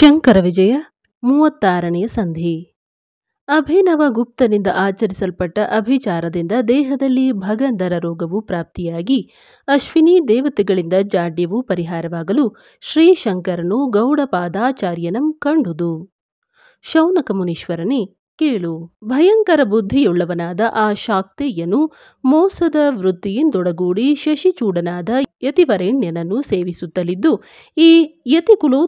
ಶಂಕರ ವಿಜಯ ಮೂವತ್ತಾರನೆಯ ಸಂಧಿ ಗುಪ್ತನಿಂದ ಆಚರಿಸಲ್ಪಟ್ಟ ಅಭಿಚಾರದಿಂದ ದೇಹದಲ್ಲಿ ಭಗಂಧರ ರೋಗವು ಪ್ರಾಪ್ತಿಯಾಗಿ ಅಶ್ವಿನಿ ದೇವತೆಗಳಿಂದ ಜಾಡ್ಯವು ಪರಿಹಾರವಾಗಲು ಶ್ರೀಶಂಕರನು ಗೌಡಪಾದಾಚಾರ್ಯನಂ ಕಂಡುದು ಶೌನಕ ಮುನೀಶ್ವರನೇ ಕೇಳು ಭಯಂಕರ ಬುದ್ಧಿಯುಳ್ಳವನಾದ ಆ ಶಾಕ್ತೆಯನ್ನು ಮೋಸದ ವೃತ್ತಿಯಿಂದೊಡಗೂಡಿ ಶಶಿಚೂಡನಾದ ಯತಿವರೆಣ್ಯನನ್ನು ಸೇವಿಸುತ್ತಲಿದ್ದು ಈ ಯತಿಕುಲು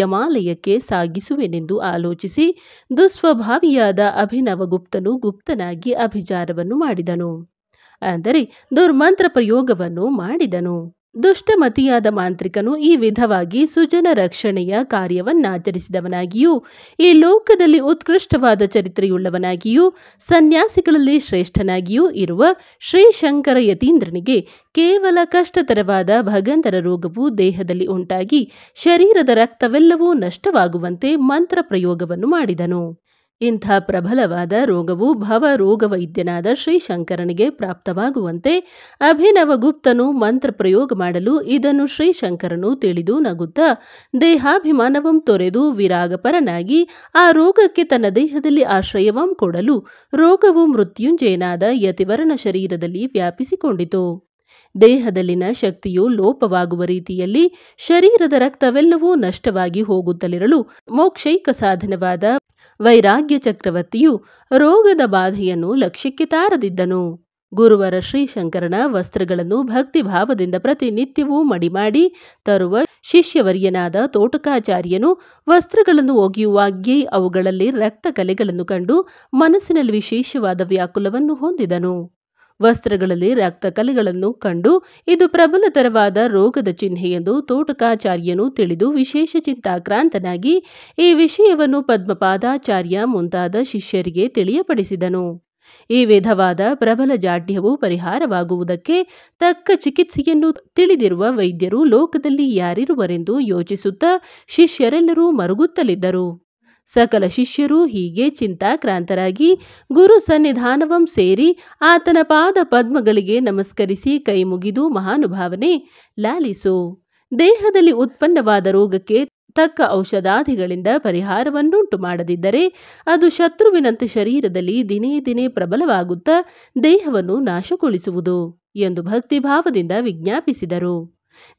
ಯಮಾಲಯಕ್ಕೆ ಸಾಗಿಸುವೆನೆಂದು ಆಲೋಚಿಸಿ ದುಸ್ವಭಾವಿಯಾದ ಅಭಿನವಗುಪ್ತನು ಗುಪ್ತನಾಗಿ ಅಭಿಚಾರವನ್ನು ಮಾಡಿದನು ಅಂದರೆ ದುರ್ಮಂತ್ರ ಪ್ರಯೋಗವನ್ನು ಮಾಡಿದನು ದುಷ್ಟಮತಿಯಾದ ಮಾಂತ್ರಿಕನು ಈ ವಿಧವಾಗಿ ಸುಜನ ರಕ್ಷಣೆಯ ಕಾರ್ಯವನ್ನಾಚರಿಸಿದವನಾಗಿಯೂ ಈ ಲೋಕದಲ್ಲಿ ಉತ್ಕೃಷ್ಟವಾದ ಚರಿತ್ರೆಯುಳ್ಳವನಾಗಿಯೂ ಸನ್ಯಾಸಿಗಳಲ್ಲಿ ಶ್ರೇಷ್ಠನಾಗಿಯೂ ಇರುವ ಶ್ರೀಶಂಕರ ಯತೀಂದ್ರನಿಗೆ ಕೇವಲ ಕಷ್ಟತರವಾದ ಭಗಂದರ ರೋಗವು ದೇಹದಲ್ಲಿ ಉಂಟಾಗಿ ಶರೀರದ ರಕ್ತವೆಲ್ಲವೂ ನಷ್ಟವಾಗುವಂತೆ ಮಂತ್ರ ಪ್ರಯೋಗವನ್ನು ಮಾಡಿದನು ಇಂಥ ಪ್ರಬಲವಾದ ರೋಗವು ಭವರೋಗವೈದ್ಯನಾದ ಶ್ರೀಶಂಕರನಿಗೆ ಪ್ರಾಪ್ತವಾಗುವಂತೆ ಅಭಿನವಗುಪ್ತನು ಮಂತ್ರ ಪ್ರಯೋಗ ಮಾಡಲು ಇದನ್ನು ಶ್ರೀಶಂಕರನು ತಿಳಿದು ನಗುತ್ತಾ ದೇಹಾಭಿಮಾನವಂ ತೊರೆದು ವಿರಾಗಪರನಾಗಿ ಆ ರೋಗಕ್ಕೆ ತನ್ನ ದೇಹದಲ್ಲಿ ಆಶ್ರಯವಂ ಕೊಡಲು ರೋಗವು ಮೃತ್ಯುಂಜಯನಾದ ಯತಿವರ್ಣ ಶರೀರದಲ್ಲಿ ವ್ಯಾಪಿಸಿಕೊಂಡಿತು ದೇಹದಲ್ಲಿನ ಶಕ್ತಿಯು ಲೋಪವಾಗುವ ರೀತಿಯಲ್ಲಿ ಶರೀರದ ರಕ್ತವೆಲ್ಲವೂ ನಷ್ಟವಾಗಿ ಹೋಗುತ್ತಲಿರಲು ಮೋಕ್ಷೈಕ ಸಾಧನವಾದ ವೈರಾಗ್ಯ ಚಕ್ರವರ್ತಿಯು ರೋಗದ ಬಾಧೆಯನ್ನು ಲಕ್ಷ್ಯಕ್ಕೆ ತಾರದಿದ್ದನು ಗುರುವರ ಶ್ರೀಶಂಕರನ ವಸ್ತ್ರಗಳನ್ನು ಭಕ್ತಿಭಾವದಿಂದ ಪ್ರತಿನಿತ್ಯವೂ ಮಡಿಮಾಡಿ ತರುವ ಶಿಷ್ಯವರ್ಯನಾದ ತೋಟಕಾಚಾರ್ಯನು ವಸ್ತ್ರಗಳನ್ನು ಒಗೆಯುವಾಗ್ಯೇ ಅವುಗಳಲ್ಲಿ ರಕ್ತ ಕಲೆಗಳನ್ನು ಕಂಡು ಮನಸ್ಸಿನಲ್ಲಿ ವಿಶೇಷವಾದ ವ್ಯಾಕುಲವನ್ನು ಹೊಂದಿದನು ವಸ್ತ್ರಗಳಲ್ಲಿ ರಕ್ತ ಕಲೆಗಳನ್ನು ಕಂಡು ಇದು ಪ್ರಬಲತರವಾದ ರೋಗದ ಚಿಹ್ನೆ ಎಂದು ತೋಟಕಾಚಾರ್ಯನು ತಿಳಿದು ವಿಶೇಷ ಚಿಂತಾಕ್ರಾಂತನಾಗಿ ಈ ವಿಷಯವನ್ನು ಪದ್ಮಪಾದಾಚಾರ್ಯ ಮುಂತಾದ ಶಿಷ್ಯರಿಗೆ ತಿಳಿಯಪಡಿಸಿದನು ಈ ವಿಧವಾದ ಪ್ರಬಲ ಜಾಡ್ಯವು ಪರಿಹಾರವಾಗುವುದಕ್ಕೆ ತಕ್ಕ ಚಿಕಿತ್ಸೆಯನ್ನು ತಿಳಿದಿರುವ ವೈದ್ಯರು ಲೋಕದಲ್ಲಿ ಯಾರಿರುವರೆಂದು ಯೋಚಿಸುತ್ತಾ ಶಿಷ್ಯರೆಲ್ಲರೂ ಮರುಗುತ್ತಲಿದ್ದರು ಸಕಲ ಶಿಷ್ಯರೂ ಹೀಗೆ ಚಿಂತಾಕ್ರಾಂತರಾಗಿ ಗುರು ಸನ್ನಿಧಾನವಂ ಸೇರಿ ಆತನ ಪಾದ ಪದ್ಮಗಳಿಗೆ ನಮಸ್ಕರಿಸಿ ಕೈ ಮುಗಿದು ಮಹಾನುಭಾವನೆ ಲಾಲಿಸು ದೇಹದಲ್ಲಿ ಉತ್ಪನ್ನವಾದ ರೋಗಕ್ಕೆ ತಕ್ಕ ಔಷಧಾದಿಗಳಿಂದ ಪರಿಹಾರವನ್ನುಂಟು ಮಾಡದಿದ್ದರೆ ಅದು ಶತ್ರುವಿನಂತೆ ಶರೀರದಲ್ಲಿ ದಿನೇ ದಿನೇ ಪ್ರಬಲವಾಗುತ್ತಾ ದೇಹವನ್ನು ನಾಶಗೊಳಿಸುವುದು ಎಂದು ಭಕ್ತಿಭಾವದಿಂದ ವಿಜ್ಞಾಪಿಸಿದರು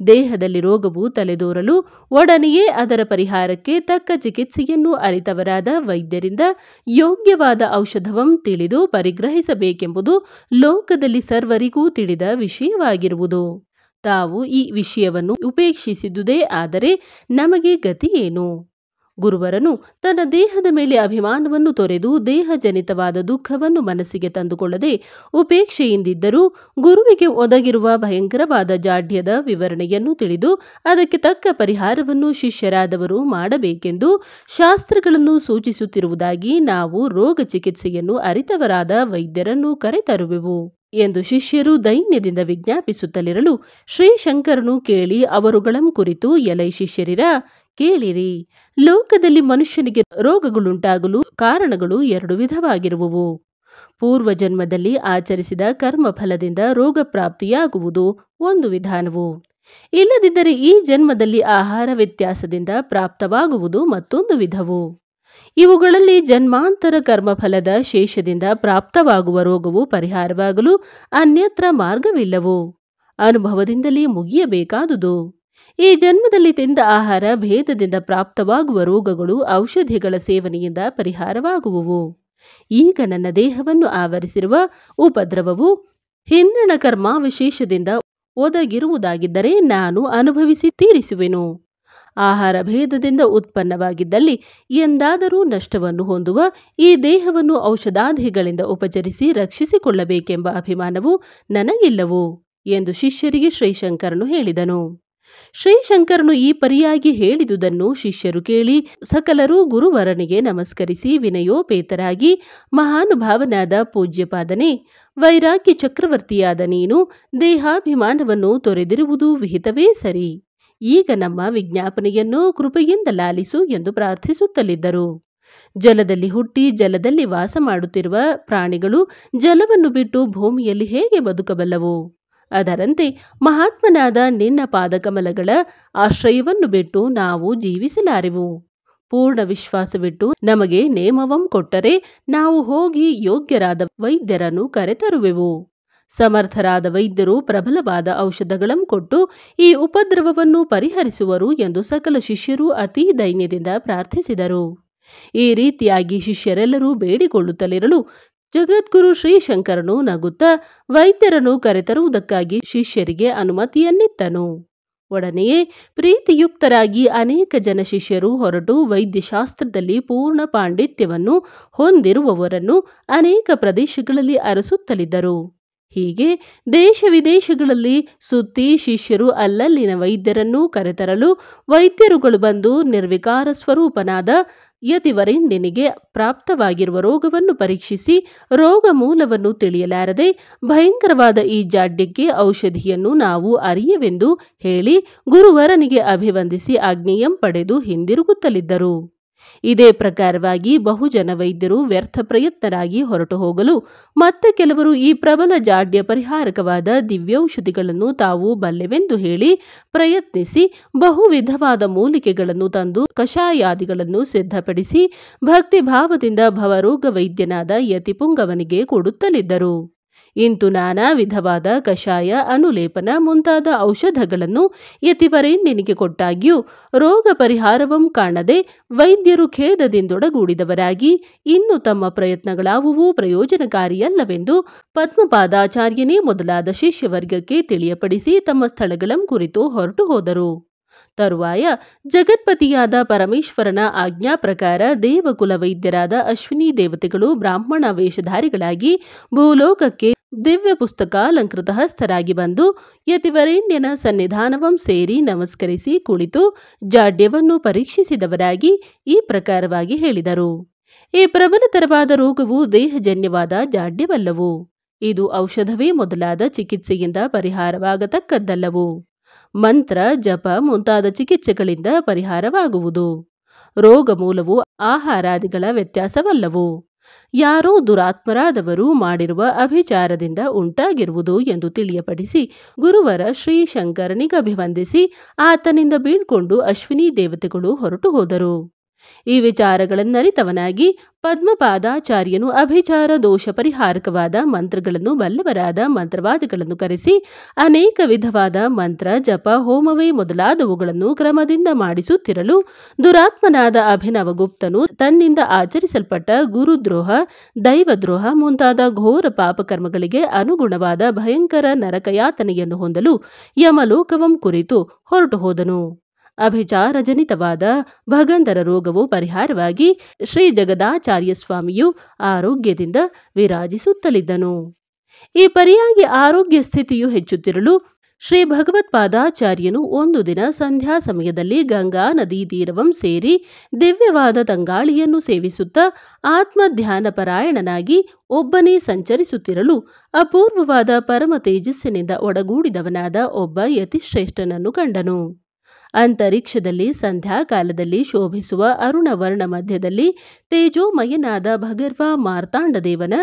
ದೇಹದಲ್ಲಿ ರೋಗವು ತಲೆದೋರಲು ಒಡನೆಯೇ ಅದರ ಪರಿಹಾರಕ್ಕೆ ತಕ್ಕ ಚಿಕಿತ್ಸೆಯನ್ನು ಅರಿತವರಾದ ವೈದ್ಯರಿಂದ ಯೋಗ್ಯವಾದ ಔಷಧವಂ ತಿಳಿದು ಪರಿಗ್ರಹಿಸಬೇಕೆಂಬುದು ಲೋಕದಲ್ಲಿ ಸರ್ವರಿಗೂ ತಿಳಿದ ವಿಷಯವಾಗಿರುವುದು ತಾವು ಈ ವಿಷಯವನ್ನು ಉಪೇಕ್ಷಿಸಿದುದೇ ಆದರೆ ನಮಗೆ ಗತಿಯೇನು ಗುರುವರನು ತನ್ನ ದೇಹದ ಮೇಲೆ ಅಭಿಮಾನವನ್ನು ತೊರೆದು ದೇಹಜನಿತವಾದ ದುಃಖವನ್ನು ಮನಸ್ಸಿಗೆ ತಂದುಕೊಳ್ಳದೆ ಉಪೇಕ್ಷೆಯಿಂದಿದ್ದರೂ ಗುರುವಿಗೆ ಒದಗಿರುವ ಭಯಂಕರವಾದ ಜಾಢ್ಯದ ವಿವರಣೆಯನ್ನು ತಿಳಿದು ಅದಕ್ಕೆ ತಕ್ಕ ಪರಿಹಾರವನ್ನು ಶಿಷ್ಯರಾದವರು ಮಾಡಬೇಕೆಂದು ಶಾಸ್ತ್ರಗಳನ್ನು ಸೂಚಿಸುತ್ತಿರುವುದಾಗಿ ನಾವು ರೋಗ ಚಿಕಿತ್ಸೆಯನ್ನು ಅರಿತವರಾದ ವೈದ್ಯರನ್ನು ಕರೆತರುವೆವು ಎಂದು ಶಿಷ್ಯರು ದೈನ್ಯದಿಂದ ವಿಜ್ಞಾಪಿಸುತ್ತಲಿರಲು ಶ್ರೀಶಂಕರನು ಕೇಳಿ ಅವರುಗಳಂ ಕುರಿತು ಎಲೈ ಶಿಷ್ಯರಿರ ಕೇಳಿರಿ ಲೋಕದಲ್ಲಿ ಮನುಷ್ಯನಿಗೆ ರೋಗಗಳುಂಟಾಗಲು ಕಾರಣಗಳು ಎರಡು ವಿಧವಾಗಿರುವವು ಪೂರ್ವ ಜನ್ಮದಲ್ಲಿ ಆಚರಿಸಿದ ಕರ್ಮಫಲದಿಂದ ರೋಗ ಪ್ರಾಪ್ತಿಯಾಗುವುದು ಒಂದು ವಿಧಾನವು ಇಲ್ಲದಿದ್ದರೆ ಈ ಜನ್ಮದಲ್ಲಿ ಆಹಾರ ವ್ಯತ್ಯಾಸದಿಂದ ಪ್ರಾಪ್ತವಾಗುವುದು ಮತ್ತೊಂದು ವಿಧವು ಇವುಗಳಲ್ಲಿ ಜನ್ಮಾಂತರ ಕರ್ಮಫಲದ ಶೇಷದಿಂದ ಪ್ರಾಪ್ತವಾಗುವ ರೋಗವು ಪರಿಹಾರವಾಗಲು ಅನ್ಯತ್ರ ಮಾರ್ಗವಿಲ್ಲವು ಅನುಭವದಿಂದಲೇ ಮುಗಿಯಬೇಕಾದುದು ಈ ಜನ್ಮದಲ್ಲಿ ತಿಂದ ಆಹಾರ ಭೇದದಿಂದ ಪ್ರಾಪ್ತವಾಗುವ ರೋಗಗಳು ಔಷಧಿಗಳ ಸೇವನೆಯಿಂದ ಪರಿಹಾರವಾಗುವವು ಈಗ ನನ್ನ ದೇಹವನ್ನು ಆವರಿಸಿರುವ ಉಪದ್ರವವು ಹಿಂದಣ ಕರ್ಮಾವಶೇಷದಿಂದ ವಿಶೇಷದಿಂದ ಒದಗಿರುವುದಾಗಿದ್ದರೆ ನಾನು ಅನುಭವಿಸಿ ತೀರಿಸುವೆನು ಆಹಾರ ಭೇದದಿಂದ ಉತ್ಪನ್ನವಾಗಿದ್ದಲ್ಲಿ ಎಂದಾದರೂ ನಷ್ಟವನ್ನು ಹೊಂದುವ ಈ ದೇಹವನ್ನು ಔಷಧಾದಿಗಳಿಂದ ಉಪಚರಿಸಿ ರಕ್ಷಿಸಿಕೊಳ್ಳಬೇಕೆಂಬ ಅಭಿಮಾನವು ನನಗಿಲ್ಲವು ಎಂದು ಶಿಷ್ಯರಿಗೆ ಶ್ರೀಶಂಕರನು ಹೇಳಿದನು ಶ್ರೀಶಂಕರನು ಈ ಪರಿಯಾಗಿ ಹೇಳಿದುದನ್ನು ಶಿಷ್ಯರು ಕೇಳಿ ಸಕಲರು ಗುರುವರನಿಗೆ ನಮಸ್ಕರಿಸಿ ವಿನಯೋಪೇತರಾಗಿ ಮಹಾನುಭಾವನಾದ ಪೂಜ್ಯಪಾದನೆ ವೈರಾಗ್ಯ ಚಕ್ರವರ್ತಿಯಾದ ನೀನು ದೇಹಾಭಿಮಾನವನ್ನು ತೊರೆದಿರುವುದು ವಿಹಿತವೇ ಸರಿ ಈಗ ನಮ್ಮ ವಿಜ್ಞಾಪನೆಯನ್ನು ಕೃಪೆಯಿಂದ ಲಾಲಿಸು ಎಂದು ಪ್ರಾರ್ಥಿಸುತ್ತಲಿದ್ದರು ಜಲದಲ್ಲಿ ಹುಟ್ಟಿ ಜಲದಲ್ಲಿ ವಾಸ ಮಾಡುತ್ತಿರುವ ಪ್ರಾಣಿಗಳು ಜಲವನ್ನು ಬಿಟ್ಟು ಭೂಮಿಯಲ್ಲಿ ಹೇಗೆ ಬದುಕಬಲ್ಲವು ಅದರಂತೆ ಮಹಾತ್ಮನಾದ ನಿನ್ನ ಪಾದಕಮಲಗಳ ಆಶ್ರಯವನ್ನು ಬಿಟ್ಟು ನಾವು ಜೀವಿಸಲಾರೆವು ಪೂರ್ಣ ವಿಶ್ವಾಸವಿಟ್ಟು ನಮಗೆ ನೇಮವಂ ಕೊಟ್ಟರೆ ನಾವು ಹೋಗಿ ಯೋಗ್ಯರಾದ ವೈದ್ಯರನ್ನು ಕರೆತರುವೆವು ಸಮರ್ಥರಾದ ವೈದ್ಯರು ಪ್ರಬಲವಾದ ಔಷಧಗಳಂ ಕೊಟ್ಟು ಈ ಉಪದ್ರವವನ್ನು ಪರಿಹರಿಸುವರು ಎಂದು ಸಕಲ ಶಿಷ್ಯರು ಅತಿ ದೈನ್ಯದಿಂದ ಪ್ರಾರ್ಥಿಸಿದರು ಈ ರೀತಿಯಾಗಿ ಶಿಷ್ಯರೆಲ್ಲರೂ ಬೇಡಿಕೊಳ್ಳುತ್ತಲಿರಲು ಜಗದ್ಗುರು ಶ್ರೀಶಂಕರನು ನಗುತ್ತ ವೈದ್ಯರನ್ನು ಕರೆತರುವುದಕ್ಕಾಗಿ ಶಿಷ್ಯರಿಗೆ ಅನುಮತಿಯನ್ನಿತ್ತನು ಒಡನೆಯೇ ಪ್ರೀತಿಯುಕ್ತರಾಗಿ ಅನೇಕ ಜನ ಶಿಷ್ಯರು ಹೊರಟು ವೈದ್ಯಶಾಸ್ತ್ರದಲ್ಲಿ ಪೂರ್ಣ ಪಾಂಡಿತ್ಯವನ್ನು ಹೊಂದಿರುವವರನ್ನು ಅನೇಕ ಪ್ರದೇಶಗಳಲ್ಲಿ ಅರಸುತ್ತಲಿದ್ದರು ಹೀಗೆ ದೇಶ ವಿದೇಶಗಳಲ್ಲಿ ಸುತ್ತಿ ಶಿಷ್ಯರು ಅಲ್ಲಲ್ಲಿನ ವೈದ್ಯರನ್ನು ಕರೆತರಲು ವೈದ್ಯರುಗಳು ಬಂದು ನಿರ್ವಿಕಾರ ಸ್ವರೂಪನಾದ ಯತಿವರೇ ನಿನಗೆ ಪ್ರಾಪ್ತವಾಗಿರುವ ರೋಗವನ್ನು ಪರೀಕ್ಷಿಸಿ ರೋಗ ಮೂಲವನ್ನು ತಿಳಿಯಲಾರದೆ ಭಯಂಕರವಾದ ಈ ಜಾಡ್ಯಕ್ಕೆ ಔಷಧಿಯನ್ನು ನಾವು ಅರಿಯವೆಂದು ಹೇಳಿ ಗುರುವರನಿಗೆ ಅಭಿವಂದಿಸಿ ಆಗ್ನೇಯಂ ಪಡೆದು ಹಿಂದಿರುಗುತ್ತಲಿದ್ದರು ಇದೇ ಪ್ರಕಾರವಾಗಿ ಬಹುಜನ ವೈದ್ಯರು ವ್ಯರ್ಥ ಪ್ರಯತ್ನರಾಗಿ ಹೊರಟು ಹೋಗಲು ಮತ್ತೆ ಕೆಲವರು ಈ ಪ್ರಬಲ ಜಾಡ್ಯ ಪರಿಹಾರಕವಾದ ದಿವ್ಯೌಷಧಿಗಳನ್ನು ತಾವು ಬಲ್ಲೆವೆಂದು ಹೇಳಿ ಪ್ರಯತ್ನಿಸಿ ಬಹುವಿಧವಾದ ಮೂಲಿಕೆಗಳನ್ನು ತಂದು ಕಷಾಯಾದಿಗಳನ್ನು ಸಿದ್ಧಪಡಿಸಿ ಭಕ್ತಿಭಾವದಿಂದ ಭವರೋಗ ವೈದ್ಯನಾದ ಯತಿಪುಂಗವನಿಗೆ ಕೊಡುತ್ತಲಿದ್ದರು ಇಂತು ನಾನಾ ವಿಧವಾದ ಕಷಾಯ ಅನುಲೇಪನ ಮುಂತಾದ ಔಷಧಗಳನ್ನು ಯತಿವರೇ ನಿನಗೆ ಕೊಟ್ಟಾಗ್ಯೂ ರೋಗ ಪರಿಹಾರವಂ ಕಾಣದೆ ವೈದ್ಯರು ಖೇದದಿಂದೊಡಗೂಡಿದವರಾಗಿ ಇನ್ನು ತಮ್ಮ ಪ್ರಯತ್ನಗಳಾವುವೂ ಪ್ರಯೋಜನಕಾರಿಯಲ್ಲವೆಂದು ಪದ್ಮಪಾದಾಚಾರ್ಯನೇ ಮೊದಲಾದ ಶಿಷ್ಯವರ್ಗಕ್ಕೆ ತಿಳಿಯಪಡಿಸಿ ತಮ್ಮ ಸ್ಥಳಗಳಂ ಕುರಿತು ಹೊರಟು ಹೋದರು ತರುವಾಯ ಜಗತ್ಪತಿಯಾದ ಪರಮೇಶ್ವರನ ಆಜ್ಞಾ ಪ್ರಕಾರ ದೇವಕುಲ ವೈದ್ಯರಾದ ಅಶ್ವಿನಿ ದೇವತೆಗಳು ಬ್ರಾಹ್ಮಣ ವೇಷಧಾರಿಗಳಾಗಿ ಭೂಲೋಕಕ್ಕೆ ದಿವ್ಯ ಪುಸ್ತಕ ಅಲಂಕೃತ ಹಸ್ತರಾಗಿ ಬಂದು ಯತಿವರೇಣ್ಯನ ಸನ್ನಿಧಾನವಂ ಸೇರಿ ನಮಸ್ಕರಿಸಿ ಕುಳಿತು ಜಾಡ್ಯವನ್ನು ಪರೀಕ್ಷಿಸಿದವರಾಗಿ ಈ ಪ್ರಕಾರವಾಗಿ ಹೇಳಿದರು ಈ ಪ್ರಬಲತರವಾದ ರೋಗವು ದೇಹಜನ್ಯವಾದ ಜಾಡ್ಯವಲ್ಲವು ಇದು ಔಷಧವೇ ಮೊದಲಾದ ಚಿಕಿತ್ಸೆಯಿಂದ ಪರಿಹಾರವಾಗತಕ್ಕದ್ದಲ್ಲವು ಮಂತ್ರ ಜಪ ಮುಂತಾದ ಚಿಕಿತ್ಸೆಗಳಿಂದ ಪರಿಹಾರವಾಗುವುದು ರೋಗ ಮೂಲವು ಆಹಾರಾದಿಗಳ ವ್ಯತ್ಯಾಸವಲ್ಲವು ಯಾರೋ ದುರಾತ್ಮರಾದವರು ಮಾಡಿರುವ ಅಭಿಚಾರದಿಂದ ಉಂಟಾಗಿರುವುದು ಎಂದು ತಿಳಿಯಪಡಿಸಿ ಗುರುವರ ಶ್ರೀ ಶಂಕರನಿಗೆ ಅಭಿವಂದಿಸಿ ಆತನಿಂದ ಬೀಳ್ಕೊಂಡು ಅಶ್ವಿನಿ ದೇವತೆಗಳು ಹೊರಟು ಹೋದರು ಈ ವಿಚಾರಗಳನ್ನರಿತವನಾಗಿ ಪದ್ಮಪಾದಾಚಾರ್ಯನು ಅಭಿಚಾರ ದೋಷ ಪರಿಹಾರಕವಾದ ಮಂತ್ರಗಳನ್ನು ಬಲ್ಲವರಾದ ಮಂತ್ರವಾದಿಗಳನ್ನು ಕರೆಸಿ ಅನೇಕ ವಿಧವಾದ ಮಂತ್ರ ಜಪ ಹೋಮವೇ ಮೊದಲಾದವುಗಳನ್ನು ಕ್ರಮದಿಂದ ಮಾಡಿಸುತ್ತಿರಲು ದುರಾತ್ಮನಾದ ಅಭಿನವಗುಪ್ತನು ತನ್ನಿಂದ ಆಚರಿಸಲ್ಪಟ್ಟ ಗುರುದ್ರೋಹ ದೈವದ್ರೋಹ ಮುಂತಾದ ಘೋರ ಪಾಪಕರ್ಮಗಳಿಗೆ ಅನುಗುಣವಾದ ಭಯಂಕರ ನರಕಯಾತನೆಯನ್ನು ಹೊಂದಲು ಯಮಲೋಕವಂ ಕುರಿತು ಹೊರಟು ಹೋದನು ಅಭಿಚಾರಜನಿತವಾದ ಭಗಂಧರ ರೋಗವು ಪರಿಹಾರವಾಗಿ ಶ್ರೀ ಜಗದಾಚಾರ್ಯ ಸ್ವಾಮಿಯು ಆರೋಗ್ಯದಿಂದ ವಿರಾಜಿಸುತ್ತಲಿದ್ದನು ಈ ಪರಿಯಾಗಿ ಆರೋಗ್ಯ ಸ್ಥಿತಿಯು ಹೆಚ್ಚುತ್ತಿರಲು ಶ್ರೀ ಭಗವತ್ಪಾದಾಚಾರ್ಯನು ಒಂದು ದಿನ ಸಂಧ್ಯಾ ಸಮಯದಲ್ಲಿ ಗಂಗಾ ನದಿ ತೀರವಂ ಸೇರಿ ದಿವ್ಯವಾದ ತಂಗಾಳಿಯನ್ನು ಸೇವಿಸುತ್ತಾ ಆತ್ಮಧ್ಯಾನ ಒಬ್ಬನೇ ಸಂಚರಿಸುತ್ತಿರಲು ಅಪೂರ್ವವಾದ ಪರಮ ತೇಜಸ್ಸಿನಿಂದ ಒಡಗೂಡಿದವನಾದ ಒಬ್ಬ ಯತಿಶ್ರೇಷ್ಠನನ್ನು ಕಂಡನು ಅಂತರಿಕ್ಷದಲ್ಲಿ ಸಂಧ್ಯಾಕಾಲದಲ್ಲಿ ಶೋಭಿಸುವ ಅರುಣವರ್ಣ ಮಧ್ಯದಲ್ಲಿ ತೇಜೋಮಯನಾದ ಭಗರ್ವ ಮಾರ್ತಾಂಡದೇವನ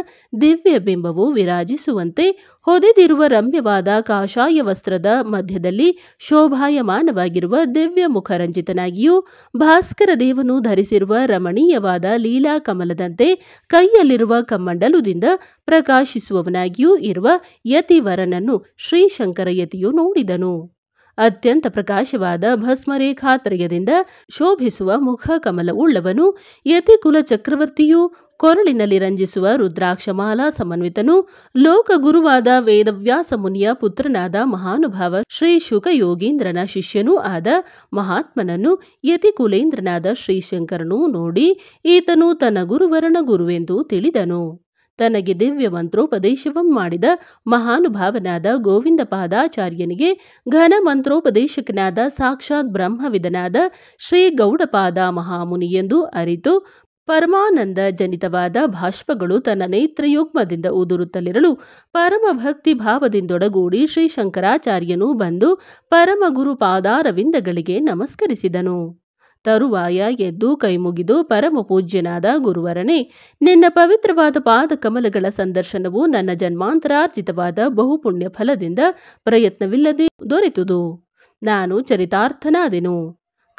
ದಿವ್ಯ ಬಿಂಬವು ವಿರಾಜಿಸುವಂತೆ ಹೊದೆದಿರುವ ರಮ್ಯವಾದ ಕಾಷಾಯ ವಸ್ತ್ರದ ಮಧ್ಯದಲ್ಲಿ ಶೋಭಾಯಮಾನವಾಗಿರುವ ದಿವ್ಯ ಮುಖರಂಜಿತನಾಗಿಯೂ ಭಾಸ್ಕರ ದೇವನು ಧರಿಸಿರುವ ರಮಣೀಯವಾದ ಲೀಲಾ ಕಮಲದಂತೆ ಕೈಯಲ್ಲಿರುವ ಕಮ್ಮಂಡಲುದಿಂದ ಪ್ರಕಾಶಿಸುವವನಾಗಿಯೂ ಇರುವ ಯತಿವರನನ್ನು ಶ್ರೀಶಂಕರ ಯತಿಯು ನೋಡಿದನು ಅತ್ಯಂತ ಪ್ರಕಾಶವಾದ ಭಸ್ಮರೇಖಾತ್ರಯದಿಂದ ಶೋಭಿಸುವ ಮುಖ ಕಮಲವುಳ್ಳವನು ಯತಿಕುಲ ಚಕ್ರವರ್ತಿಯು ಕೊರಳಿನಲ್ಲಿ ರಂಜಿಸುವ ರುದ್ರಾಕ್ಷಮಾಲಾ ಸಮನ್ವಿತನು ಲೋಕಗುರುವಾದ ವೇದವ್ಯಾಸ ಮುನಿಯ ಪುತ್ರನಾದ ಮಹಾನುಭಾವ ಶ್ರೀ ಶುಕಯೋಗೀಂದ್ರನ ಶಿಷ್ಯನೂ ಆದ ಮಹಾತ್ಮನನ್ನು ಯತಿಕುಲೇಂದ್ರನಾದ ಶ್ರೀಶಂಕರನೂ ನೋಡಿ ಈತನು ತನ್ನ ಗುರುವರನ ಗುರುವೆಂದು ತಿಳಿದನು ತನಗೆ ದಿವ್ಯ ಮಂತ್ರೋಪದೇಶವಂ ಮಾಡಿದ ಮಹಾನುಭಾವನಾದ ಗೋವಿಂದ ಪಾದಾಚಾರ್ಯನಿಗೆ ಘನ ಮಂತ್ರೋಪದೇಶಕನಾದ ಸಾಕ್ಷಾತ್ ಬ್ರಹ್ಮವಿದನಾದ ಶ್ರೀ ಗೌಡಪಾದ ಮಹಾಮುನಿಯೆಂದು ಅರಿತು ಪರಮಾನಂದ ಜನಿತವಾದ ಭಾಷ್ಪಗಳು ತನ್ನ ನೇತ್ರಯುಗ್ಮದಿಂದ ಉದುರುತ್ತಲಿರಲು ಪರಮ ಭಕ್ತಿ ಭಾವದಿಂದೊಡಗೂಡಿ ಶ್ರೀ ಬಂದು ಪರಮಗುರು ಪಾದಾರವಿಂದಗಳಿಗೆ ನಮಸ್ಕರಿಸಿದನು ತರುವಾಯ ಎದ್ದು ಕೈಮುಗಿದು ಪರಮಪೂಜ್ಯನಾದ ಪೂಜ್ಯನಾದ ಗುರುವರನೇ ನಿನ್ನ ಪವಿತ್ರವಾದ ಪಾದ ಕಮಲಗಳ ಸಂದರ್ಶನವು ನನ್ನ ಜನ್ಮಾಂತರಾರ್ಜಿತವಾದ ಬಹುಪುಣ್ಯ ಫಲದಿಂದ ಪ್ರಯತ್ನವಿಲ್ಲದೆ ದೊರೆತುದು ನಾನು ಚರಿತಾರ್ಥನಾದೆನು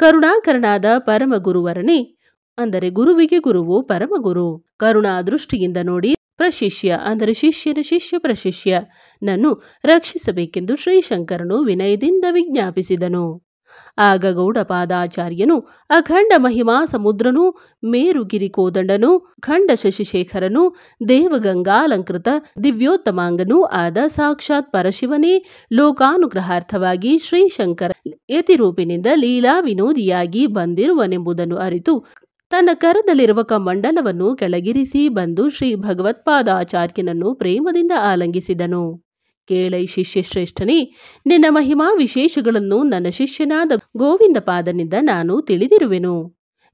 ಕರುಣಾಕರನಾದ ಪರಮ ಗುರುವರನೇ ಅಂದರೆ ಗುರುವಿಗೆ ಗುರುವು ಪರಮಗುರು ಕರುಣಾ ದೃಷ್ಟಿಯಿಂದ ನೋಡಿ ಪ್ರಶಿಷ್ಯ ಅಂದರೆ ಶಿಷ್ಯನ ಶಿಷ್ಯ ಪ್ರಶಿಷ್ಯ ನನ್ನು ರಕ್ಷಿಸಬೇಕೆಂದು ಶ್ರೀಶಂಕರನು ವಿನಯದಿಂದ ವಿಜ್ಞಾಪಿಸಿದನು ಆಗ ಗೌಡಪಾದಾಚಾರ್ಯನು ಅಖಂಡ ಮಹಿಮಾ ಸಮುದ್ರನು ಮೇರುಗಿರಿ ಕೋದಂಡನು ಖಂಡ ಶಶಿಶೇಖರನು ದೇವಗಂಗಾಲಂಕೃತ ದಿವ್ಯೋತ್ತಮಾಂಗನೂ ಆದ ಸಾಕ್ಷಾತ್ ಪರಶಿವನೇ ಲೋಕಾನುಗ್ರಹಾರ್ಥವಾಗಿ ಶ್ರೀಶಂಕರ ಯತಿರೂಪಿನಿಂದ ಲೀಲಾ ವಿನೋದಿಯಾಗಿ ಬಂದಿರುವನೆಂಬುದನ್ನು ಅರಿತು ತನ್ನ ಕರದಲ್ಲಿರುವ ಕಮಂಡಲವನ್ನು ಕೆಳಗಿರಿಸಿ ಬಂದು ಶ್ರೀ ಭಗವತ್ಪಾದಾಚಾರ್ಯನನ್ನು ಪ್ರೇಮದಿಂದ ಆಲಂಗಿಸಿದನು ಕೇಳೈ ಶಿಷ್ಯಶ್ರೇಷ್ಠನೇ ನಿನ್ನ ಮಹಿಮಾ ವಿಶೇಷಗಳನ್ನು ನನ್ನ ಶಿಷ್ಯನಾದ ಗೋವಿಂದ ಪಾದನಿಂದ ನಾನು ತಿಳಿದಿರುವೆನು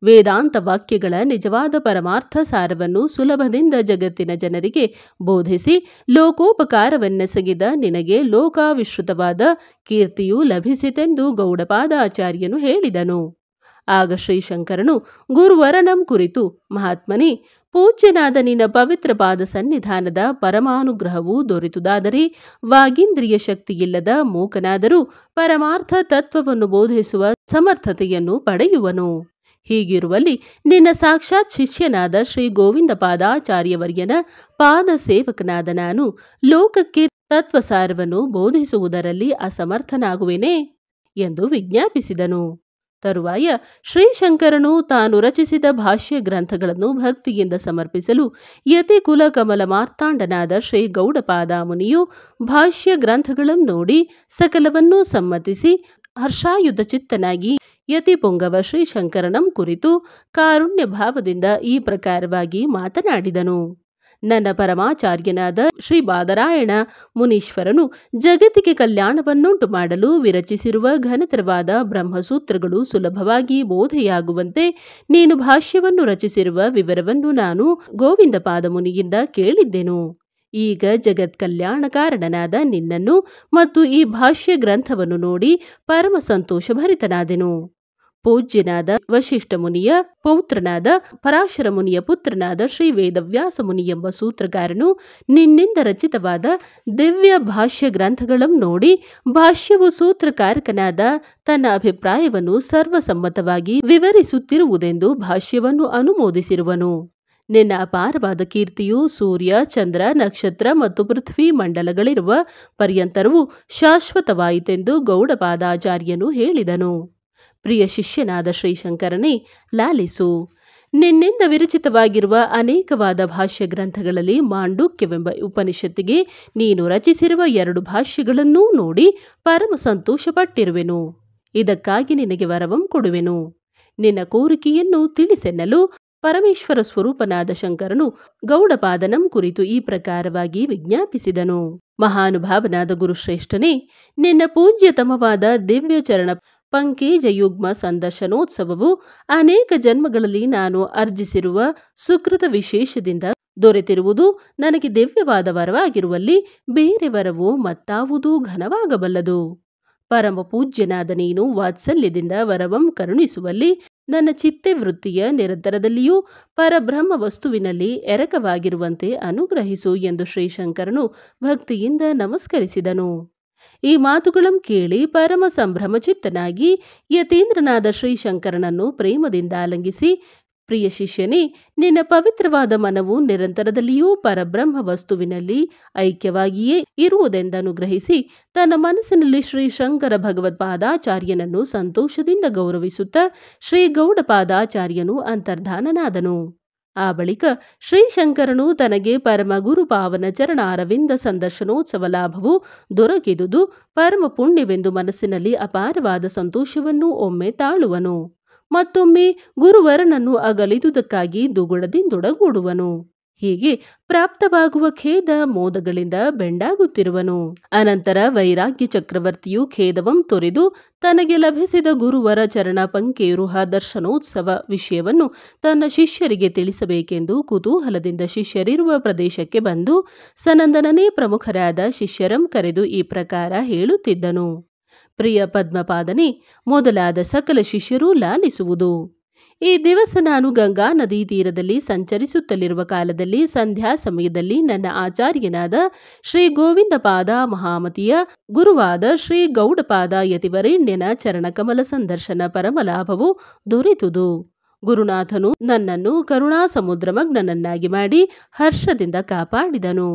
ವೇದಾಂತ ವಾಕ್ಯಗಳ ನಿಜವಾದ ಪರಮಾರ್ಥ ಸಾರವನ್ನು ಸುಲಭದಿಂದ ಜಗತ್ತಿನ ಜನರಿಗೆ ಬೋಧಿಸಿ ಲೋಕೋಪಕಾರವನ್ನೆಸಗಿದ ನಿನಗೆ ಲೋಕಾವಿಶ್ರುತವಾದ ಕೀರ್ತಿಯು ಲಭಿಸಿತೆಂದು ಗೌಡಪಾದಾಚಾರ್ಯನು ಹೇಳಿದನು ಆಗ ಶ್ರೀಶಂಕರನು ಗುರುವರನಂ ಕುರಿತು ಮಹಾತ್ಮನೇ ಪೂಜ್ಯನಾದ ನಿನ್ನ ಪವಿತ್ರವಾದ ಸನ್ನಿಧಾನದ ಪರಮಾನುಗ್ರಹವು ದೊರೆತುದಾದರೆ ವಾಗೀಂದ್ರಿಯ ಶಕ್ತಿಯಿಲ್ಲದ ಮೂಕನಾದರೂ ಪರಮಾರ್ಥ ತತ್ವವನ್ನು ಬೋಧಿಸುವ ಸಮರ್ಥತೆಯನ್ನು ಪಡೆಯುವನು ಹೀಗಿರುವಲ್ಲಿ ನಿನ್ನ ಸಾಕ್ಷಾತ್ ಶಿಷ್ಯನಾದ ಶ್ರೀ ಗೋವಿಂದ ಪಾದಾಚಾರ್ಯವರ್ಯನ ಪಾದ ಸೇವಕನಾದ ನಾನು ಲೋಕಕ್ಕೆ ತತ್ವಸಾರವನ್ನು ಬೋಧಿಸುವುದರಲ್ಲಿ ಅಸಮರ್ಥನಾಗುವೆನೆ ಎಂದು ವಿಜ್ಞಾಪಿಸಿದನು ತರುವಾಯ ಶ್ರೀಶಂಕರನು ತಾನು ರಚಿಸಿದ ಭಾಷ್ಯ ಗ್ರಂಥಗಳನ್ನು ಭಕ್ತಿಯಿಂದ ಸಮರ್ಪಿಸಲು ಕುಲ ಕಮಲ ಮಾರ್ತಾಂಡನಾದ ಶ್ರೀ ಗೌಡಪಾದ ಮುನಿಯು ಭಾಷ್ಯ ಗ್ರಂಥಗಳನ್ನು ನೋಡಿ ಸಕಲವನ್ನೂ ಸಮ್ಮತಿಸಿ ಹರ್ಷಾಯುಧ ಚಿತ್ತನಾಗಿ ಯತಿಪುಂಗವ ಶ್ರೀಶಂಕರನಂ ಕುರಿತು ಕಾರುಣ್ಯ ಭಾವದಿಂದ ಈ ಪ್ರಕಾರವಾಗಿ ಮಾತನಾಡಿದನು ನನ್ನ ಪರಮಾಚಾರ್ಯನಾದ ಶ್ರೀ ಬಾದರಾಯಣ ಮುನೀಶ್ವರನು ಜಗತ್ತಿಗೆ ಕಲ್ಯಾಣವನ್ನುಂಟು ಮಾಡಲು ವಿರಚಿಸಿರುವ ಘನತರವಾದ ಬ್ರಹ್ಮಸೂತ್ರಗಳು ಸುಲಭವಾಗಿ ಬೋಧೆಯಾಗುವಂತೆ ನೀನು ಭಾಷ್ಯವನ್ನು ರಚಿಸಿರುವ ವಿವರವನ್ನು ನಾನು ಗೋವಿಂದಪಾದ ಮುನಿಯಿಂದ ಕೇಳಿದ್ದೆನು ಈಗ ಜಗತ್ ಕಲ್ಯಾಣ ಕಾರಣನಾದ ನಿನ್ನನ್ನು ಮತ್ತು ಈ ಭಾಷ್ಯ ಗ್ರಂಥವನ್ನು ನೋಡಿ ಪರಮ ಸಂತೋಷಭರಿತನಾದೆನು ಪೂಜ್ಯನಾದ ವಶಿಷ್ಠ ಮುನಿಯ ಪೌತ್ರನಾದ ಪರಾಶರ ಮುನಿಯ ಪುತ್ರನಾದ ಶ್ರೀ ವೇದವ್ಯಾಸ ಮುನಿ ಎಂಬ ಸೂತ್ರಗಾರನು ನಿನ್ನಿಂದ ರಚಿತವಾದ ದಿವ್ಯ ಭಾಷ್ಯ ಗ್ರಂಥಗಳನ್ನು ನೋಡಿ ಭಾಷ್ಯವು ಸೂತ್ರಕಾರಕನಾದ ತನ್ನ ಅಭಿಪ್ರಾಯವನ್ನು ಸರ್ವಸಮ್ಮತವಾಗಿ ವಿವರಿಸುತ್ತಿರುವುದೆಂದು ಭಾಷ್ಯವನ್ನು ಅನುಮೋದಿಸಿರುವನು ನಿನ್ನ ಅಪಾರವಾದ ಕೀರ್ತಿಯು ಸೂರ್ಯ ಚಂದ್ರ ನಕ್ಷತ್ರ ಮತ್ತು ಪೃಥ್ವಿ ಮಂಡಲಗಳಿರುವ ಪರ್ಯಂತರವು ಶಾಶ್ವತವಾಯಿತೆಂದು ಗೌಡಪಾದಾಚಾರ್ಯನು ಹೇಳಿದನು ಪ್ರಿಯ ಶಿಷ್ಯನಾದ ಶ್ರೀಶಂಕರನೇ ಲಾಲಿಸು ನಿನ್ನಿಂದ ವಿರಚಿತವಾಗಿರುವ ಅನೇಕವಾದ ಭಾಷ್ಯ ಗ್ರಂಥಗಳಲ್ಲಿ ಮಾಂಡುಕ್ಯವೆಂಬ ಉಪನಿಷತ್ತಿಗೆ ನೀನು ರಚಿಸಿರುವ ಎರಡು ಭಾಷ್ಯಗಳನ್ನೂ ನೋಡಿ ಪರಮ ಸಂತೋಷಪಟ್ಟಿರುವೆನು ಇದಕ್ಕಾಗಿ ನಿನಗೆ ವರವಂ ಕೊಡುವೆನು ನಿನ್ನ ಕೋರಿಕೆಯನ್ನು ತಿಳಿಸೆನ್ನಲು ಪರಮೇಶ್ವರ ಸ್ವರೂಪನಾದ ಶಂಕರನು ಗೌಡಪಾದನಂ ಕುರಿತು ಈ ಪ್ರಕಾರವಾಗಿ ವಿಜ್ಞಾಪಿಸಿದನು ಮಹಾನುಭಾವನಾದ ಗುರುಶ್ರೇಷ್ಠನೇ ನಿನ್ನ ಪೂಜ್ಯತಮವಾದ ದಿವ್ಯಚರಣ ಪಂಕೇಜ ಯುಗ್ಮ ಸಂದರ್ಶನೋತ್ಸವವು ಅನೇಕ ಜನ್ಮಗಳಲ್ಲಿ ನಾನು ಅರ್ಜಿಸಿರುವ ಸುಕೃತ ವಿಶೇಷದಿಂದ ದೊರೆತಿರುವುದು ನನಗೆ ದಿವ್ಯವಾದ ವರವಾಗಿರುವಲ್ಲಿ ಬೇರೆ ವರವು ಮತ್ತಾವುದೂ ಘನವಾಗಬಲ್ಲದು ಪರಮ ಪೂಜ್ಯನಾದ ನೀನು ವಾತ್ಸಲ್ಯದಿಂದ ವರವಂ ಕರುಣಿಸುವಲ್ಲಿ ನನ್ನ ಚಿತ್ತೆ ವೃತ್ತಿಯ ನಿರಂತರದಲ್ಲಿಯೂ ಪರಬ್ರಹ್ಮ ವಸ್ತುವಿನಲ್ಲಿ ಎರಕವಾಗಿರುವಂತೆ ಅನುಗ್ರಹಿಸು ಎಂದು ಶ್ರೀಶಂಕರನು ಭಕ್ತಿಯಿಂದ ನಮಸ್ಕರಿಸಿದನು ಈ ಮಾತುಗಳನ್ನು ಕೇಳಿ ಪರಮ ಸಂಭ್ರಮಚಿತ್ತನಾಗಿ ಯತೀಂದ್ರನಾದ ಶ್ರೀಶಂಕರನನ್ನು ಪ್ರೇಮದಿಂದ ಅಲಂಗಿಸಿ ಪ್ರಿಯ ಶಿಷ್ಯನೇ ನಿನ್ನ ಪವಿತ್ರವಾದ ಮನವು ನಿರಂತರದಲ್ಲಿಯೂ ಪರಬ್ರಹ್ಮ ವಸ್ತುವಿನಲ್ಲಿ ಐಕ್ಯವಾಗಿಯೇ ಇರುವುದೆಂದನುಗ್ರಹಿಸಿ ತನ್ನ ಮನಸ್ಸಿನಲ್ಲಿ ಶ್ರೀ ಶಂಕರ ಭಗವತ್ಪಾದಾಚಾರ್ಯನನ್ನು ಸಂತೋಷದಿಂದ ಗೌರವಿಸುತ್ತ ಶ್ರೀ ಗೌಡಪಾದಾಚಾರ್ಯನು ಅಂತರ್ಧಾನನಾದನು ಆ ಬಳಿಕ ಶ್ರೀಶಂಕರನು ತನಗೆ ಪರಮ ಪಾವನ ಚರಣ ಅರವಿಂದ ಸಂದರ್ಶನೋತ್ಸವ ಲಾಭವು ದೊರಕಿದುದು ಪರಮ ಪುಣ್ಯವೆಂದು ಮನಸ್ಸಿನಲ್ಲಿ ಅಪಾರವಾದ ಸಂತೋಷವನ್ನು ಒಮ್ಮೆ ತಾಳುವನು ಮತ್ತೊಮ್ಮೆ ಗುರುವರನನ್ನು ಅಗಲಿದುದಕ್ಕಾಗಿ ದುಗುಡದಿಂದೊಡಗೂಡುವನು ಹೀಗೆ ಪ್ರಾಪ್ತವಾಗುವ ಖೇದ ಮೋದಗಳಿಂದ ಬೆಂಡಾಗುತ್ತಿರುವನು ಅನಂತರ ವೈರಾಗ್ಯ ಚಕ್ರವರ್ತಿಯು ಖೇದವಂ ತೊರೆದು ತನಗೆ ಲಭಿಸಿದ ಗುರುವರ ಚರಣ ಪಂಕೇರುಹ ದರ್ಶನೋತ್ಸವ ವಿಷಯವನ್ನು ತನ್ನ ಶಿಷ್ಯರಿಗೆ ತಿಳಿಸಬೇಕೆಂದು ಕುತೂಹಲದಿಂದ ಶಿಷ್ಯರಿರುವ ಪ್ರದೇಶಕ್ಕೆ ಬಂದು ಸನಂದನನೇ ಪ್ರಮುಖರಾದ ಶಿಷ್ಯರಂ ಕರೆದು ಈ ಪ್ರಕಾರ ಹೇಳುತ್ತಿದ್ದನು ಪ್ರಿಯ ಪದ್ಮಪಾದನೆ ಮೊದಲಾದ ಸಕಲ ಶಿಷ್ಯರೂ ಲಾಲಿಸುವುದು ಈ ದಿವಸ ನಾನು ಗಂಗಾ ನದಿ ತೀರದಲ್ಲಿ ಸಂಚರಿಸುತ್ತಲಿರುವ ಕಾಲದಲ್ಲಿ ಸಂಧ್ಯಾ ಸಮಯದಲ್ಲಿ ನನ್ನ ಆಚಾರ್ಯನಾದ ಶ್ರೀ ಗೋವಿಂದಪಾದ ಮಹಾಮತಿಯ ಗುರುವಾದ ಶ್ರೀ ಗೌಡಪಾದ ಯತಿವರೇಣ್ಯನ ಚರಣಕಮಲ ಸಂದರ್ಶನ ಪರಮಲಾಭವು ದೊರೆತುದು ಗುರುನಾಥನು ನನ್ನನ್ನು ಕರುಣಾ ಸಮುದ್ರಮಗ್ನನನ್ನಾಗಿ ಮಾಡಿ ಹರ್ಷದಿಂದ ಕಾಪಾಡಿದನು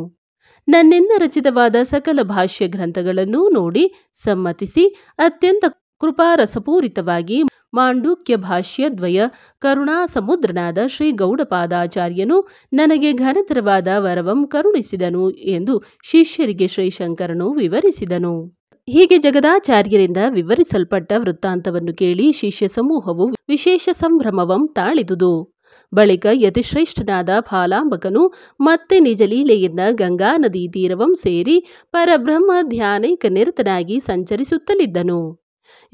ನನ್ನಿಂದ ರಚಿತವಾದ ಸಕಲ ಭಾಷ್ಯ ಗ್ರಂಥಗಳನ್ನು ನೋಡಿ ಸಮ್ಮತಿಸಿ ಅತ್ಯಂತ ಕೃಪಾರಸಪೂರಿತವಾಗಿ ಮಾಂಡೂಕ್ಯ ಭಾಷ್ಯದ್ವಯ ಕರುಣಾಸಮುದ್ರನಾದ ಶ್ರೀ ಗೌಡಪಾದಾಚಾರ್ಯನು ನನಗೆ ಘನತರವಾದ ವರವಂ ಕರುಣಿಸಿದನು ಎಂದು ಶಿಷ್ಯರಿಗೆ ಶ್ರೀಶಂಕರನು ವಿವರಿಸಿದನು ಹೀಗೆ ಜಗದಾಚಾರ್ಯರಿಂದ ವಿವರಿಸಲ್ಪಟ್ಟ ವೃತ್ತಾಂತವನ್ನು ಕೇಳಿ ಶಿಷ್ಯ ಸಮೂಹವು ವಿಶೇಷ ಸಂಭ್ರಮವಂ ತಾಳಿದುದು ಬಳಿಕ ಯತಿಶ್ರೇಷ್ಠನಾದ ಫಾಲಾಂಬಕನು ಮತ್ತೆ ನಿಜಲೀಲೆಯಿಂದ ಗಂಗಾ ನದಿ ತೀರವಂ ಸೇರಿ ಪರಬ್ರಹ್ಮ ಧ್ಯಾನೈಕ ನಿರತನಾಗಿ ಸಂಚರಿಸುತ್ತಲಿದ್ದನು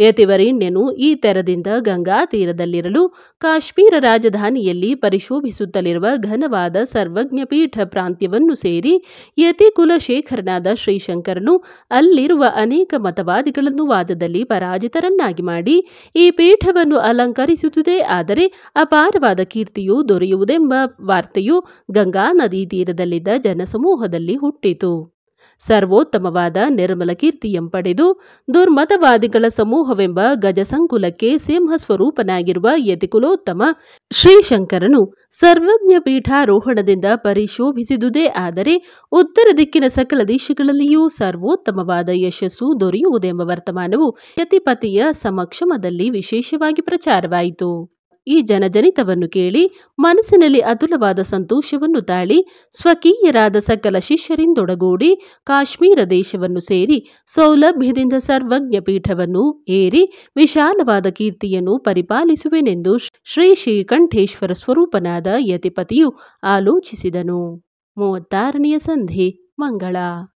ಏತಿವರಿನ್ಯನು ಈ ತೆರದಿಂದ ಗಂಗಾ ತೀರದಲ್ಲಿರಲು ಕಾಶ್ಮೀರ ರಾಜಧಾನಿಯಲ್ಲಿ ಪರಿಶೋಭಿಸುತ್ತಲಿರುವ ಘನವಾದ ಸರ್ವಜ್ಞಪೀಠ ಪ್ರಾಂತ್ಯವನ್ನು ಸೇರಿ ಯತಿ ಕುಲಶೇಖರನಾದ ಶ್ರೀಶಂಕರನು ಅಲ್ಲಿರುವ ಅನೇಕ ಮತವಾದಿಗಳನ್ನು ವಾದದಲ್ಲಿ ಪರಾಜಿತರನ್ನಾಗಿ ಮಾಡಿ ಈ ಪೀಠವನ್ನು ಅಲಂಕರಿಸುತ್ತಿದೆ ಆದರೆ ಅಪಾರವಾದ ಕೀರ್ತಿಯು ದೊರೆಯುವುದೆಂಬ ವಾರ್ತೆಯು ಗಂಗಾ ನದಿ ತೀರದಲ್ಲಿದ್ದ ಜನಸಮೂಹದಲ್ಲಿ ಹುಟ್ಟಿತು ಸರ್ವೋತ್ತಮವಾದ ನಿರ್ಮಲ ಕೀರ್ತಿಯಂ ಪಡೆದು ದುರ್ಮತವಾದಿಗಳ ಸಮೂಹವೆಂಬ ಗಜಸಂಕುಲಕ್ಕೆ ಸಿಂಹಸ್ವರೂಪನಾಗಿರುವ ಸ್ವರೂಪನಾಗಿರುವ ಯತಿಕುಲೋತ್ತಮ ಶ್ರೀಶಂಕರನು ಸರ್ವಜ್ಞ ಪೀಠಾರೋಹಣದಿಂದ ಪರಿಶೋಭಿಸಿದುದೇ ಆದರೆ ಉತ್ತರ ದಿಕ್ಕಿನ ಸಕಲ ದೇಶಗಳಲ್ಲಿಯೂ ಸರ್ವೋತ್ತಮವಾದ ಯಶಸ್ಸು ದೊರೆಯುವುದೆಂಬ ವರ್ತಮಾನವು ಯತಿಪತಿಯ ಸಮಕ್ಷಮದಲ್ಲಿ ವಿಶೇಷವಾಗಿ ಪ್ರಚಾರವಾಯಿತು ಈ ಜನಜನಿತವನ್ನು ಕೇಳಿ ಮನಸ್ಸಿನಲ್ಲಿ ಅತುಲವಾದ ಸಂತೋಷವನ್ನು ತಾಳಿ ಸ್ವಕೀಯರಾದ ಸಕಲ ಶಿಷ್ಯರಿಂದೊಡಗೂಡಿ ಕಾಶ್ಮೀರ ದೇಶವನ್ನು ಸೇರಿ ಸೌಲಭ್ಯದಿಂದ ಸರ್ವಜ್ಞ ಪೀಠವನ್ನು ಏರಿ ವಿಶಾಲವಾದ ಕೀರ್ತಿಯನ್ನು ಪರಿಪಾಲಿಸುವೆನೆಂದು ಶ್ರೀ ಶ್ರೀಕಂಠೇಶ್ವರ ಸ್ವರೂಪನಾದ ಯತಿಪತಿಯು ಆಲೋಚಿಸಿದನು ಮೂವತ್ತಾರನೆಯ ಸಂಧಿ ಮಂಗಳ